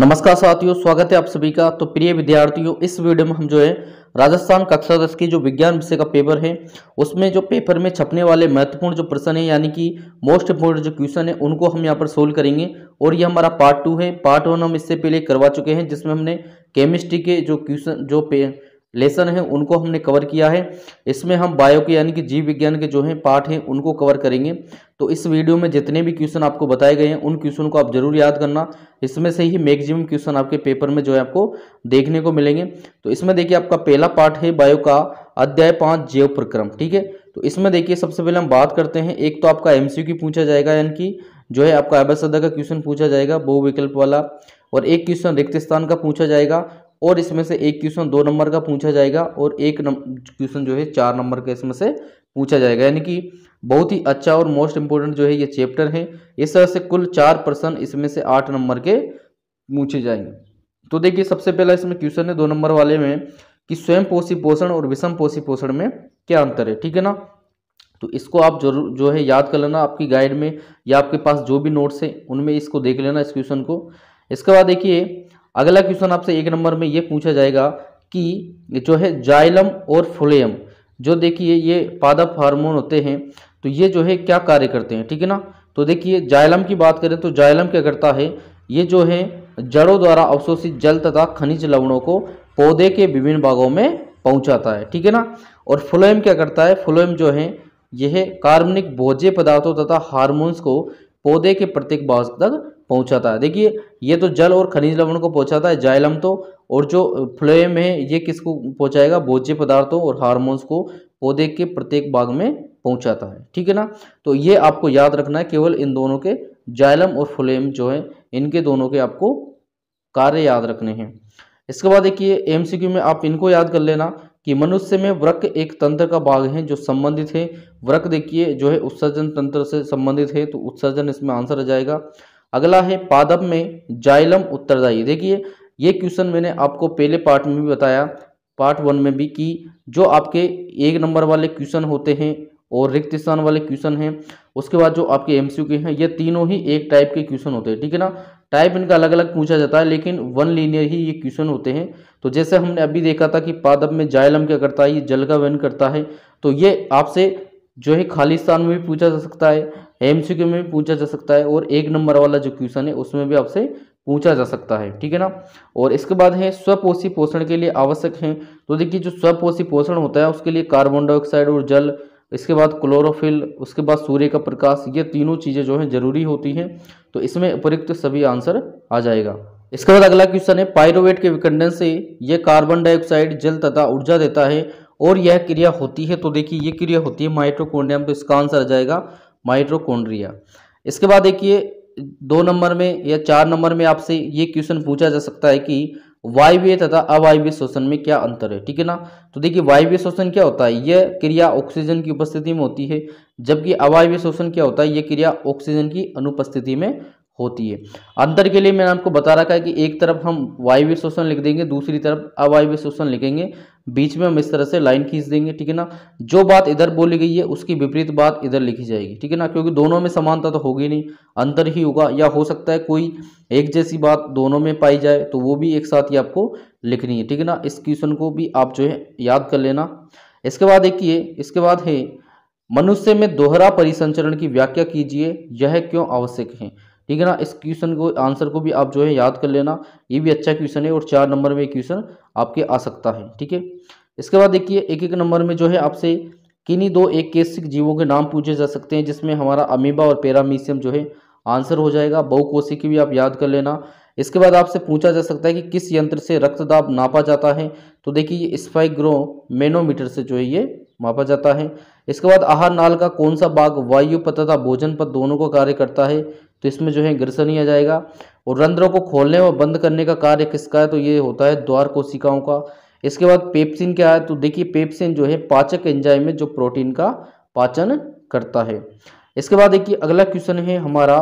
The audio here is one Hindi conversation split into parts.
नमस्कार साथियों स्वागत है आप सभी का तो प्रिय विद्यार्थियों इस वीडियो में हम जो है राजस्थान कक्षा दस की जो विज्ञान विषय का पेपर है उसमें जो पेपर में छपने वाले महत्वपूर्ण जो प्रश्न है यानी कि मोस्ट इम्पोर्टेंट जो क्वेश्चन है उनको हम यहाँ पर सोल्व करेंगे और ये हमारा पार्ट टू है पार्ट वन हम इससे पहले करवा चुके हैं जिसमें हमने केमिस्ट्री के जो क्वेश्चन जो पे लेसन है उनको हमने कवर किया है इसमें हम बायो के यानी कि जीव विज्ञान के जो हैं पार्ट हैं उनको कवर करेंगे तो इस वीडियो में जितने भी क्वेश्चन आपको बताए गए हैं उन क्वेश्चन को आप जरूर याद करना इसमें से ही मैक्सिमम क्वेश्चन आपके पेपर में जो है आपको देखने को मिलेंगे तो इसमें देखिए आपका पहला पार्ट है बायो का अध्याय पाँच जैव प्रक्रम ठीक है तो इसमें देखिए सबसे पहले हम बात करते हैं एक तो आपका एम पूछा जाएगा यानी कि जो है आपका अभ्यसदा का क्वेश्चन पूछा जाएगा बहुविकल्प वाला और एक क्वेश्चन रिक्त स्थान का पूछा जाएगा और इसमें से एक क्वेश्चन दो नंबर का पूछा जाएगा और एक क्वेश्चन जो है चार नंबर का इसमें से पूछा जाएगा यानी कि बहुत ही अच्छा और मोस्ट इम्पोर्टेंट जो है ये चैप्टर है इस तरह से कुल चार पर्सन इसमें से आठ नंबर के पूछे जाएंगे तो देखिए सबसे पहला इसमें क्वेश्चन है दो नंबर वाले में कि स्वयं पोषी पोषण और विषम पोषी पोषण में क्या अंतर है ठीक है ना तो इसको आप जरूर जो है याद कर लेना आपकी गाइड में या आपके पास जो भी नोट्स हैं उनमें इसको देख लेना इस क्वेश्चन को इसके बाद देखिए अगला क्वेश्चन आपसे एक नंबर में ये पूछा जाएगा कि जो है जाइलम और फ्लोएम जो देखिए ये पादप हार्मोन होते हैं तो ये जो है क्या कार्य करते हैं ठीक है ना तो देखिए जाइलम की बात करें तो जाइलम क्या करता है ये जो है जड़ों द्वारा अवशोषित जल तथा खनिज लवणों को पौधे के विभिन्न भागों में पहुंचाता है ठीक है ना और फ्लोएम क्या करता है फ्लोएम जो है यह कार्बनिक भोज्य पदार्थों तथा हार्मोन्स को पौधे के प्रत्येक भाग तक पहुंचाता है देखिए ये तो जल और खनिज लवण को पहुंचाता है जाइलम तो और जो फ्लेम है ये किसको पहुंचाएगा भोज्य पदार्थों और हार्मोन्स को पौधे के प्रत्येक भाग में पहुंचाता है ठीक है ना तो ये आपको याद रखना है केवल इन दोनों के जाइलम और फ्लोएम जो है इनके दोनों के आपको कार्य याद रखने हैं इसके बाद देखिए एम में आप इनको याद कर लेना कि मनुष्य में वृक एक तंत्र का भाग है जो संबंधित है वृक देखिए जो है उत्सर्जन तंत्र से संबंधित है तो उत्सर्जन इसमें आंसर आ जाएगा अगला है पादप में जाइलम उत्तरदायी देखिए ये क्वेश्चन मैंने आपको पहले पार्ट में भी बताया पार्ट वन में भी कि जो आपके एक नंबर वाले क्वेश्चन होते हैं और रिक्त स्थान वाले क्वेश्चन हैं उसके बाद जो आपके एम के हैं ये तीनों ही एक टाइप के क्वेश्चन होते हैं ठीक है ना टाइप इनका अलग अलग पूछा जाता है लेकिन वन लीनियर ही ये क्वेश्चन होते हैं तो जैसे हमने अभी देखा था कि पादप में जायलम क्या करता है ये जल का वहन करता है तो ये आपसे जो है खालिस्तान में भी पूछा जा सकता है एमसीक्यू में भी पूछा जा सकता है और एक नंबर वाला जो क्वेश्चन है उसमें भी आपसे पूछा जा सकता है ठीक है ना और इसके बाद है स्वपोषी पोषण के लिए आवश्यक है तो देखिए जो स्वपोषी पोषण होता है उसके लिए कार्बन डाइऑक्साइड और जल इसके बाद क्लोरोफिल उसके बाद सूर्य का प्रकाश ये तीनों चीज़ें जो है जरूरी होती हैं तो इसमें उपयुक्त सभी आंसर आ जाएगा इसके बाद अगला क्वेश्चन है पायरोवेट के विकंडन से यह कार्बन डाइऑक्साइड जल तथा ऊर्जा देता है और यह क्रिया होती है तो देखिए ये क्रिया होती है माइट्रोकोन्ड्रिया तो इसका आंसर आ जाएगा माइट्रोकोन्ड्रिया इसके बाद देखिए दो नंबर में या चार नंबर में आपसे ये क्वेश्चन पूछा जा सकता है कि वायव्य तथा अवायव्य शोषण में क्या अंतर है ठीक है ना तो देखिए वायव्य शोषण क्या होता है यह क्रिया ऑक्सीजन की उपस्थिति में होती है जबकि अवायव्य शोषण क्या होता है यह क्रिया ऑक्सीजन की अनुपस्थिति में होती है अंतर के लिए मैंने आपको बता रखा है कि एक तरफ हम वायव्य शोषण लिख देंगे दूसरी तरफ अवायव्य शोषण लिखेंगे बीच में हम इस तरह से लाइन खींच देंगे ठीक है ना जो बात इधर बोली गई है उसकी विपरीत बात इधर लिखी जाएगी ठीक है ना क्योंकि दोनों में समानता तो होगी नहीं अंतर ही होगा या हो सकता है कोई एक जैसी बात दोनों में पाई जाए तो वो भी एक साथ ही आपको लिखनी है ठीक है ना इस क्वेश्चन को भी आप जो है याद कर लेना इसके बाद देखिए इसके बाद है मनुष्य में दोहरा परिसंचरण की व्याख्या कीजिए यह क्यों आवश्यक है ठीक है ना इस क्वेश्चन को आंसर को भी आप जो है याद कर लेना ये भी अच्छा क्वेश्चन है और चार नंबर में क्वेश्चन आपके आ सकता है ठीक है इसके बाद देखिए एक एक नंबर में जो है आपसे किन्हीं दो एक केसिक जीवों के नाम पूछे जा सकते हैं जिसमें हमारा अमीबा और पेरामीसियम जो है आंसर हो जाएगा बहुकोशी की भी आप याद कर लेना इसके बाद आपसे पूछा जा सकता है कि किस यंत्र से रक्तदाब नापा जाता है तो देखिए ये मेनोमीटर से जो है ये मापा जाता है इसके बाद आहार नाल का कौन सा भाग वायु पथ तथा भोजन पथ दोनों का कार्य करता है तो इसमें जो है ग्रसनी आ जाएगा और रंध्रों को खोलने व बंद करने का कार्य किसका है तो ये होता है द्वार कोशिकाओं का इसके बाद पेप्सिन क्या है तो देखिए पेप्सिन जो है पाचक एंजाइम में जो प्रोटीन का पाचन करता है इसके बाद देखिए अगला क्वेश्चन है हमारा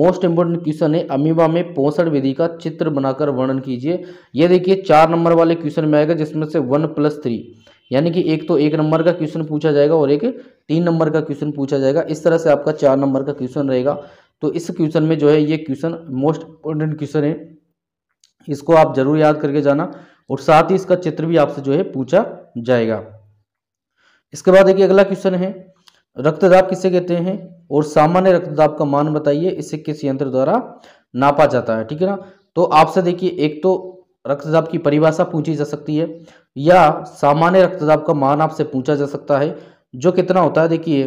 मोस्ट इंपोर्टेंट क्वेश्चन है अमीबा में पोषण विधि का चित्र बनाकर वर्णन कीजिए यह देखिए चार नंबर वाले क्वेश्चन में आएगा जिसमें से वन प्लस थ्री यानी कि एक तो एक नंबर का क्वेश्चन पूछा जाएगा और एक तीन नंबर का क्वेश्चन पूछा जाएगा इस तरह से आपका चार नंबर का क्वेश्चन रहेगा तो इस क्वेश्चन में जो है ये क्वेश्चन मोस्ट इंपॉर्टेंट क्वेश्चन है इसको आप जरूर याद करके जाना और साथ ही इसका चित्र भी आपसे जो है पूछा जाएगा इसके बाद देखिए अगला क्वेश्चन है रक्तदाब किसे कहते हैं और सामान्य रक्तदाब का मान बताइए इसे किस यंत्र द्वारा नापा जाता है ठीक है ना तो आपसे देखिए एक तो रक्तदाब की परिभाषा पूछी जा सकती है या सामान्य रक्तदाब का मान आपसे पूछा जा सकता है जो कितना होता है देखिए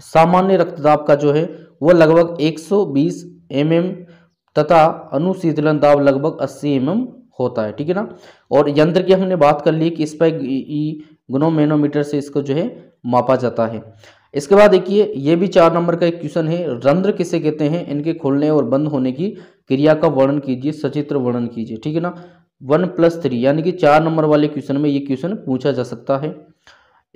सामान्य रक्तदाब का जो है वह लगभग 120 mm तथा अनुशीतलन दाब लगभग 80 mm होता है ठीक है ना और यंत्र की हमने बात कर ली कि इस पर गुनोमेनोमीटर से इसको जो है मापा जाता है इसके बाद देखिए ये भी चार नंबर का एक क्वेश्चन है रंध्र किसे कहते हैं इनके खुलने और बंद होने की क्रिया का वर्णन कीजिए सचित्र वर्णन कीजिए ठीक है ना वन प्लस थ्री यानी कि चार नंबर वाले क्वेश्चन में ये क्वेश्चन पूछा जा सकता है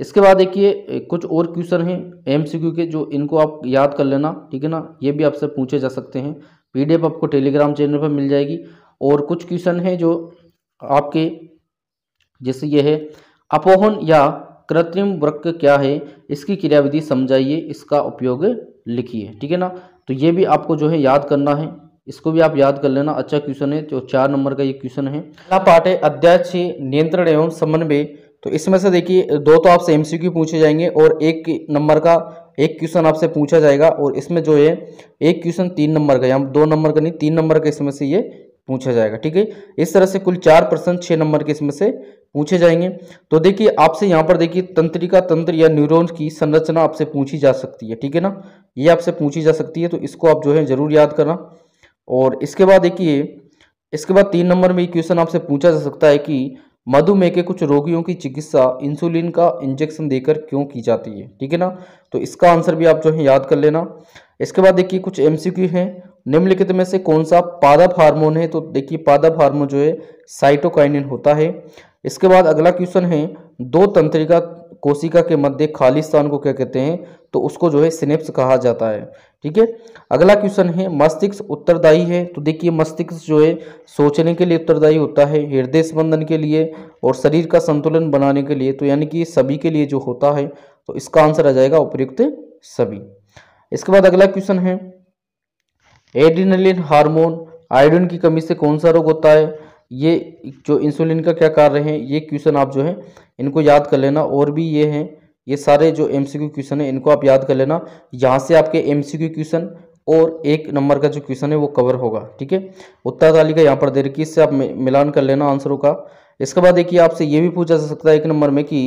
इसके बाद देखिए कुछ और क्वेश्चन हैं एमसीक्यू के जो इनको आप याद कर लेना ठीक है ना ये भी आपसे पूछे जा सकते हैं पीडीएफ आपको टेलीग्राम चैनल पर मिल जाएगी और कुछ क्वेश्चन हैं जो आपके जैसे ये है अपोहन या कृत्रिम वृक्क क्या है इसकी क्रियाविधि समझाइए इसका उपयोग लिखिए ठीक है ना तो ये भी आपको जो है याद करना है इसको भी आप याद कर लेना अच्छा क्वेश्चन है जो चार नंबर का ये क्वेश्चन है अगला पार्ट है अध्यक्ष नियंत्रण एवं समन्वय तो इसमें से देखिए दो तो आपसे एमसीक्यू पूछे जाएंगे और एक नंबर का एक क्वेश्चन आपसे पूछा जाएगा और इसमें जो है एक क्वेश्चन तीन नंबर का या दो नंबर का नहीं तीन नंबर का इसमें से ये पूछा जाएगा ठीक है इस तरह से कुल चार प्रश्न छः नंबर के इसमें से पूछे जाएंगे तो देखिए आपसे यहाँ पर देखिए तंत्रिका तंत्र या न्यूरॉन्स की संरचना आपसे पूछी जा सकती है ठीक है ना ये आपसे पूछी जा सकती है तो इसको आप जो है जरूर याद करना और इसके बाद देखिए इसके बाद तीन नंबर में क्वेश्चन आपसे पूछा जा सकता है कि मधुमेह के कुछ रोगियों की चिकित्सा इंसुलिन का इंजेक्शन देकर क्यों की जाती है ठीक है ना तो इसका आंसर भी आप जो है याद कर लेना इसके बाद देखिए कुछ एमसीक्यू हैं निम्नलिखित में से कौन सा पादप हार्मोन है तो देखिए पादप हार्मोन जो है साइटोकाइनिन होता है इसके बाद अगला क्वेश्चन है दो तंत्रिका कोशिका के मध्य खाली स्थान को क्या कहते हैं तो उसको जो है सिनेप्स कहा जाता है ठीक है अगला क्वेश्चन है मस्तिष्क उत्तरदायी है तो देखिए मस्तिष्क जो है सोचने के लिए उत्तरदायी होता है हृदय स्पंदन के लिए और शरीर का संतुलन बनाने के लिए तो यानी कि सभी के लिए जो होता है तो इसका आंसर आ जाएगा उपयुक्त सभी इसके बाद अगला क्वेश्चन है एडिनलिन हार्मोन आयोडिन की कमी से कौन सा रोग होता है ये जो इंसुलिन का क्या कार्य है ये क्वेश्चन आप जो है इनको याद कर लेना और भी ये हैं ये सारे जो एम क्वेश्चन है इनको आप याद कर लेना यहाँ से आपके एम क्वेश्चन और एक नंबर का जो क्वेश्चन है वो कवर होगा ठीक है उत्तर तालिका यहाँ पर दे रखी इससे आप मिलान कर लेना आंसरों का इसके बाद देखिए आपसे ये भी पूछा जा सकता है एक नंबर में कि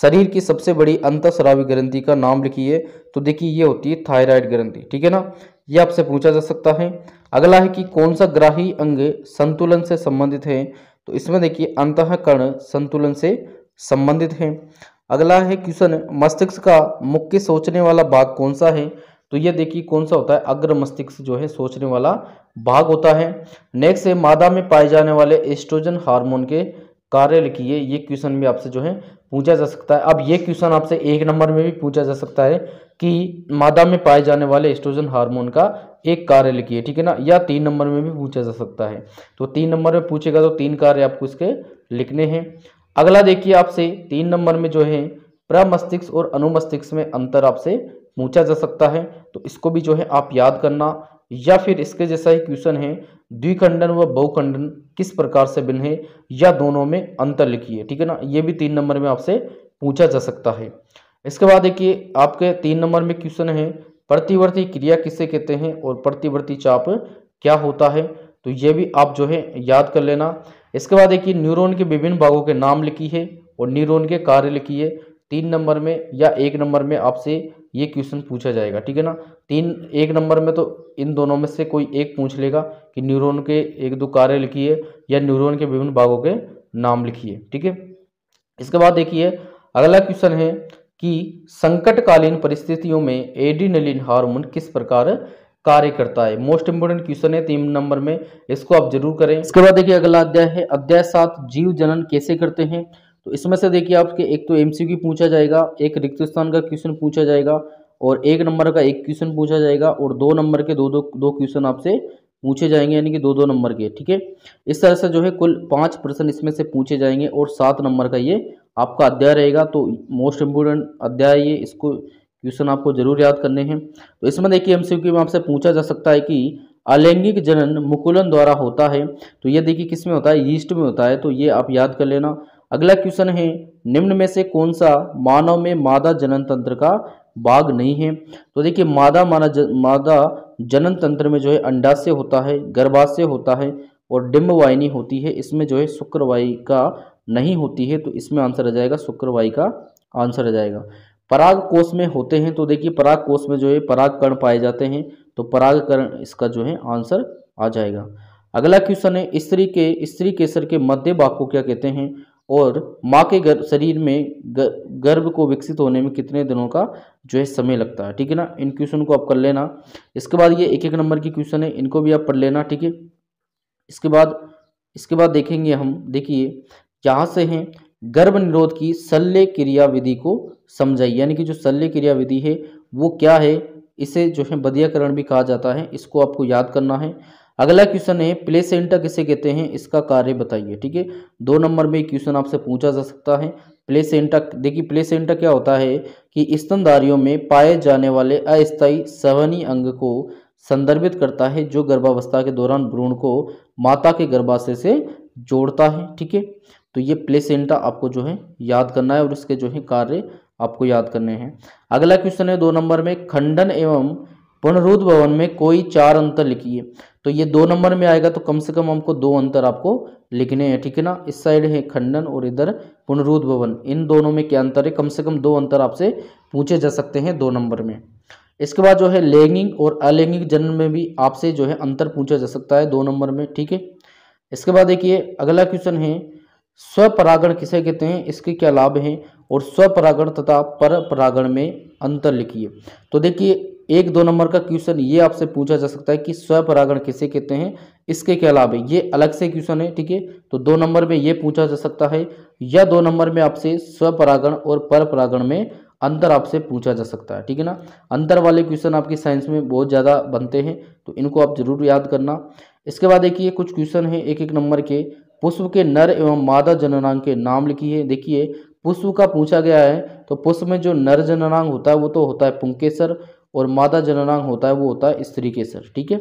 शरीर की सबसे बड़ी अंतस्रावी ग्रंथि का नाम लिखिए तो देखिए ये होती है थायराइड ग्रंथि ठीक है ना ये आपसे पूछा जा सकता है अगला है कि कौन सा ग्राही अंग संतुलन से संबंधित है तो इसमें देखिए कर्ण संतुलन से संबंधित है अगला है क्वेश्चन मस्तिष्क का मुख्य सोचने वाला भाग कौन सा है तो ये देखिए कौन सा होता है अग्र मस्तिष्क जो है सोचने वाला भाग होता है नेक्स्ट है मादा में पाए जाने वाले एस्ट्रोजन हार्मोन के कार्य लिखिए ये क्वेश्चन भी आपसे जो है पूछा जा सकता है अब ये क्वेश्चन आपसे एक नंबर में भी पूछा जा सकता है कि मादा में पाए जाने वाले एस्ट्रोजन हार्मोन का एक कार्य लिखिए ठीक है ना या तीन नंबर में भी पूछा जा सकता है तो तीन नंबर में पूछेगा तो तीन कार्य आपको इसके लिखने हैं अगला देखिए आपसे तीन नंबर में जो है प्रमस्तिष्क और अनुमस्तिष्क में अंतर आपसे पूछा जा सकता है तो इसको भी जो है आप याद करना या फिर इसके जैसा ही क्वेश्चन है द्विखंडन व बहुखंडन किस प्रकार से भिन्न है या दोनों में अंतर लिखिए ठीक है ना ये भी तीन नंबर में आपसे पूछा जा सकता है इसके बाद देखिए आपके तीन नंबर में क्वेश्चन है प्रतिवर्ती क्रिया किसे कहते हैं और प्रतिवर्ती चाप क्या होता है तो ये भी आप जो है याद कर लेना इसके बाद देखिए न्यूरोन के विभिन्न भागों के नाम लिखी है और न्यूरोन के कार्य लिखिए तीन नंबर में या एक नंबर में आपसे ये क्वेश्चन पूछा जाएगा ठीक है ना तीन एक नंबर में तो इन दोनों में से कोई एक पूछ लेगा कि न्यूरॉन के एक दो कार्य लिखिए या न्यूरॉन के विभिन्न भागों के नाम लिखिए ठीक है इसके बाद देखिए अगला क्वेश्चन है कि संकटकालीन परिस्थितियों में एडीनलिन हार्मोन किस प्रकार कार्य करता है मोस्ट इंपोर्टेंट क्वेश्चन है तीन नंबर में इसको आप जरूर करें इसके बाद देखिए अगला अध्याय है अध्याय सात जीव जनन कैसे करते हैं तो इसमें से देखिए आपके एक तो एमसीक्यू पूछा जाएगा एक रिक्त स्थान का क्वेश्चन पूछा जाएगा और एक नंबर का एक क्वेश्चन पूछा जाएगा और दो नंबर के दो दो दो क्वेश्चन आपसे पूछे जाएंगे यानी कि दो दो नंबर के ठीक है इस तरह से जो है कुल पाँच प्रश्न इसमें से पूछे जाएंगे और सात नंबर का ये आपका अध्याय रहेगा तो मोस्ट इम्पोर्टेंट अध्याय ये इसको क्वेश्चन आपको जरूर याद करने हैं तो इसमें देखिए एम में आपसे पूछा जा सकता है कि अलैंगिक जनन मुकुलन द्वारा होता है तो ये देखिए किस में होता है ईस्ट में होता है तो ये आप याद कर लेना अगला क्वेश्चन है निम्न में से कौन सा मानव में मादा जनन तंत्र का भाग नहीं है तो देखिए मादा माना मादा जनन तंत्र में जो है अंडाशय होता है गर्भाशय होता है और डिम्बवाहिनी होती है इसमें जो है का नहीं होती है तो इसमें आंसर आ जाएगा शुक्रवाई का आंसर आ जाएगा पराग कोष में होते हैं तो देखिए पराग कोष में जो है पराग कर्ण पाए जाते हैं तो पराग कर्ण इसका जो है आंसर आ जाएगा अगला क्वेश्चन है स्त्री के स्त्री केसर के मध्य भाग को क्या कहते हैं और माँ के गर्भ शरीर में गर्भ को विकसित होने में कितने दिनों का जो है समय लगता है ठीक है ना इन क्वेश्चन को आप कर लेना इसके बाद ये एक एक नंबर की क्वेश्चन है इनको भी आप पढ़ लेना ठीक है इसके बाद इसके बाद देखेंगे हम देखिए यहाँ से हैं गर्भ निरोध की शल्य क्रिया विधि को समझाइए यानी कि जो शल्य क्रिया विधि है वो क्या है इसे जो है बदियाकरण भी कहा जाता है इसको आपको याद करना है अगला क्वेश्चन है प्लेसेंटा किसे कहते हैं इसका कार्य बताइए ठीक है दो नंबर में क्वेश्चन आपसे पूछा जा सकता है प्लेसेंटा देखिए प्लेसेंटा क्या होता है कि स्तनधारियों में पाए जाने वाले अस्थायी सवनी अंग को संदर्भित करता है जो गर्भावस्था के दौरान भ्रूण को माता के गर्भाशय से जोड़ता है ठीक है तो ये प्लेसेंटा आपको जो है याद करना है और इसके जो है कार्य आपको याद करने हैं अगला क्वेश्चन है दो नंबर में खंडन एवं पुनरुद्भवन में कोई चार अंतर लिखिए तो ये दो नंबर में आएगा तो कम से कम हमको दो अंतर आपको लिखने हैं ठीक है ना इस साइड है खंडन और इधर पुनरुद्ध भवन इन दोनों में क्या अंतर है कम से कम दो अंतर आपसे पूछे जा सकते हैं दो नंबर में इसके बाद जो है लैंगिक और अलैंगिक जन्म में भी आपसे जो है अंतर पूछा जा सकता है दो नंबर में ठीक है इसके बाद देखिए अगला क्वेश्चन है स्वपरागण किसे कहते हैं इसके क्या लाभ हैं और स्वपरागण तथा परपरागण में अंतर लिखिए तो देखिए एक दो नंबर का क्वेश्चन ये आपसे पूछा जा सकता है कि स्वपरागण किसे कहते हैं इसके के अलावा ये अलग से क्वेश्चन है ठीक है तो दो नंबर में ये पूछा जा सकता है या दो नंबर में आपसे स्वपरागण और परपरागण में अंतर आपसे पूछा जा सकता है ठीक है ना अंतर वाले क्वेश्चन आपके साइंस में बहुत ज़्यादा बनते हैं तो इनको आप जरूर याद करना इसके बाद देखिए कुछ क्वेश्चन है एक एक नंबर के पुष्प के नर एवं मादा जननांग के नाम लिखिए देखिए पुष्प का पूछा गया है तो पुष्प में जो नर जननांग होता है वो तो होता है पुंकेसर और मादा जननांग होता है वो होता है स्त्री केसर ठीक है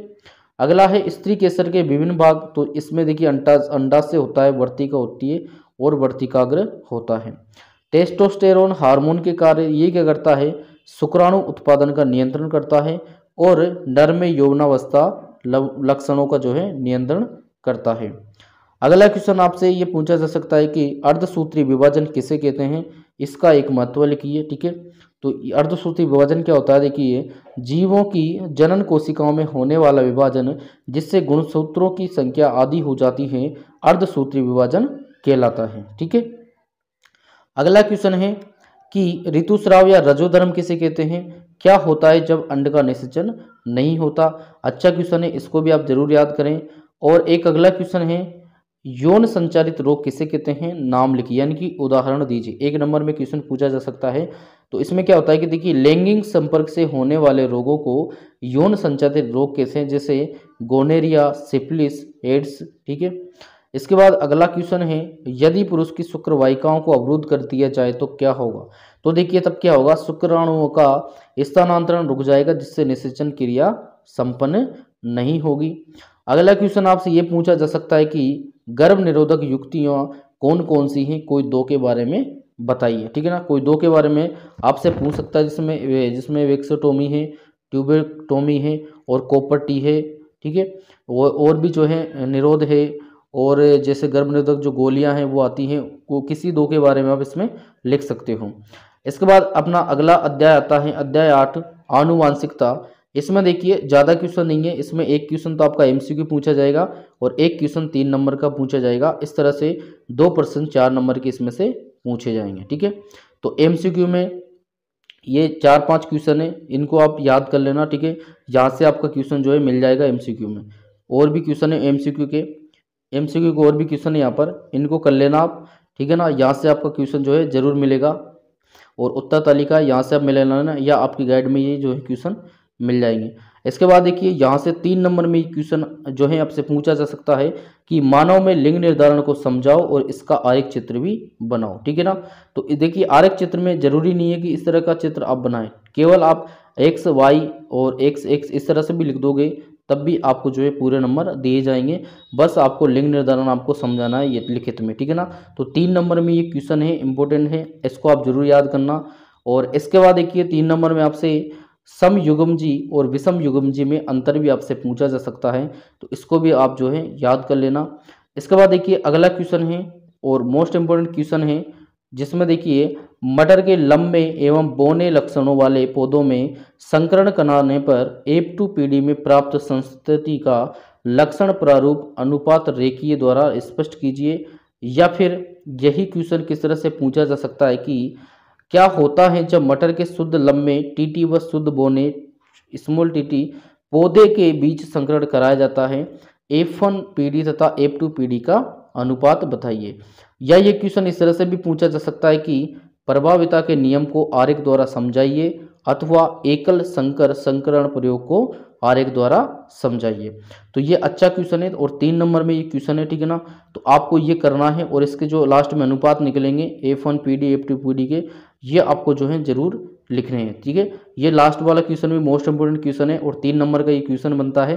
अगला है स्त्री केसर के विभिन्न भाग तो इसमें देखिए अंडा अंडा से होता है वर्तिका होती है और वर्तिकाग्र होता है टेस्टोस्टेरोन हार्मोन के कार्य ये क्या करता है शुक्राणु उत्पादन का नियंत्रण करता है और नर में यौनावस्था लक्षणों का जो है नियंत्रण करता है अगला क्वेश्चन आपसे ये पूछा जा सकता है कि अर्धसूत्री विभाजन किसे कहते हैं इसका एक महत्व लिखिए ठीक है तो अर्धश्रुति विभाजन क्या होता है देखिए जीवों की जनन कोशिकाओं में होने वाला विभाजन जिससे गुणसूत्रों की संख्या आदि हो जाती है अर्धसूत्री विभाजन कहलाता है ठीक है अगला क्वेश्चन है कि ऋतुस्राव या रजोधर्म किसे कहते हैं क्या होता है जब अंड का निषेचन नहीं होता अच्छा क्वेश्चन है इसको भी आप जरूर याद करें और एक अगला क्वेश्चन है यौन संचालित रोग किसे कहते हैं नाम लिखिए यानी कि उदाहरण दीजिए एक नंबर में क्वेश्चन पूछा जा सकता है तो इसमें क्या होता है कि देखिए लैंगिक संपर्क से होने वाले रोगों को यौन संचालित रोग कैसे हैं जैसे गोनेरिया सिपलिस एड्स ठीक है इसके बाद अगला क्वेश्चन है यदि पुरुष की शुक्रवाहिकाओं को अवरुद्ध कर दिया जाए तो क्या होगा तो देखिए तब क्या होगा शुक्राणुओं का स्थानांतरण रुक जाएगा जिससे निषेचन क्रिया संपन्न नहीं होगी अगला क्वेश्चन आपसे ये पूछा जा सकता है कि गर्भ निरोधक युक्तियाँ कौन कौन सी हैं कोई दो के बारे में बताइए ठीक है ना कोई दो के बारे में आपसे पूछ सकता है जिसमें जिसमें वेक्सोटोमी है ट्यूबेटोमी है और कॉपर टी है ठीक है और और भी जो है निरोध है और जैसे गर्भ निरोधक जो गोलियां हैं वो आती हैं वो किसी दो के बारे में आप इसमें लिख सकते हो इसके बाद अपना अगला अध्याय आता है अध्याय आठ आनुवांशिकता इसमें देखिए ज़्यादा क्वेश्चन नहीं है इसमें एक क्वेश्चन तो आपका एमसीक्यू पूछा जाएगा और एक क्वेश्चन तीन नंबर का पूछा जाएगा इस तरह से दो प्रश्न चार नंबर के इसमें से पूछे जाएंगे ठीक है तो एमसीक्यू में ये चार पांच क्वेश्चन है इनको आप याद कर लेना ठीक है यहाँ से आपका क्वेश्चन जो है मिल जाएगा एम में और भी क्वेश्चन है एम के एम के और भी क्वेश्चन है यहाँ पर इनको कर लेना आप ठीक है ना यहाँ से आपका क्वेश्चन जो है ज़रूर मिलेगा और उत्तर तालिका यहाँ से आप मिल लेना या आपकी गाइड में ये जो है क्वेश्चन मिल जाएंगे इसके बाद देखिए यहाँ से तीन नंबर में क्वेश्चन जो है आपसे पूछा जा सकता है कि मानव में लिंग निर्धारण को समझाओ और इसका आरेख चित्र भी बनाओ ठीक है ना तो देखिए आरेख चित्र में जरूरी नहीं है कि इस तरह का चित्र आप बनाएं केवल आप एक्स वाई और एक्स एक्स इस तरह से भी लिख दोगे तब भी आपको जो है पूरे नंबर दिए जाएंगे बस आपको लिंग निर्धारण आपको समझाना है ये लिखित में ठीक है ना तो तीन नंबर में ये क्वेश्चन है इंपॉर्टेंट है इसको आप जरूर याद करना और इसके बाद देखिए तीन नंबर में आपसे सम युगम जी और विषम युगम जी में अंतर भी आपसे पूछा जा सकता है तो इसको भी आप जो है याद कर लेना इसके बाद देखिए अगला क्वेश्चन है और मोस्ट इम्पोर्टेंट क्वेश्चन है जिसमें देखिए मटर के लंबे एवं बोने लक्षणों वाले पौधों में संकरण कराने पर एप टू पीढ़ी में प्राप्त संस्कृति का लक्षण प्रारूप अनुपात रेखीय द्वारा स्पष्ट कीजिए या फिर यही क्वेश्चन किस तरह से पूछा जा सकता है कि क्या होता है जब मटर के शुद्ध लम्बे टीटी व शुद्ध बोने स्मॉल टीटी पौधे के बीच संक्रमण कराया जाता है एफ वन पीढ़ी तथा एफ टू पीढ़ी का अनुपात बताइए या ये क्वेश्चन इस तरह से भी पूछा जा सकता है कि प्रभाविता के नियम को आर्य द्वारा समझाइए अथवा एकल संकर संकरण प्रयोग को आरेख द्वारा समझाइए तो ये अच्छा क्वेश्चन है और तीन नंबर में ये क्वेश्चन है ठीक है ना तो आपको ये करना है और इसके जो लास्ट में अनुपात निकलेंगे F one P D F two P D के ये आपको जो है जरूर लिखने हैं ठीक है ये लास्ट वाला क्वेश्चन भी मोस्ट इंपोर्टेंट क्वेश्चन है और तीन नंबर का ये क्वेश्चन बनता है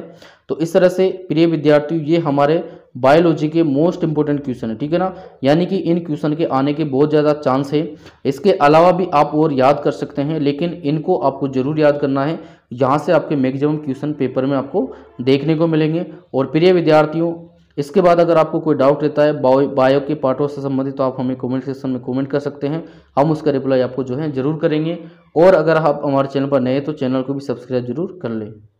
तो इस तरह से प्रिय विद्यार्थियों ये हमारे बायोलॉजी के मोस्ट इंपॉर्टेंट क्वेश्चन है ठीक है ना यानी कि इन क्वेश्चन के आने के बहुत ज़्यादा चांस है इसके अलावा भी आप और याद कर सकते हैं लेकिन इनको आपको जरूर याद करना है यहाँ से आपके मैक्सिमम क्वेश्चन पेपर में आपको देखने को मिलेंगे और प्रिय विद्यार्थियों इसके बाद अगर आपको कोई डाउट रहता है बायो बायो के पार्टों से संबंधित तो आप हमें कमेंट सेक्शन में कमेंट कर सकते हैं हम उसका रिप्लाई आपको जो है ज़रूर करेंगे और अगर आप हमारे चैनल पर नए हैं तो चैनल को भी सब्सक्राइब जरूर कर लें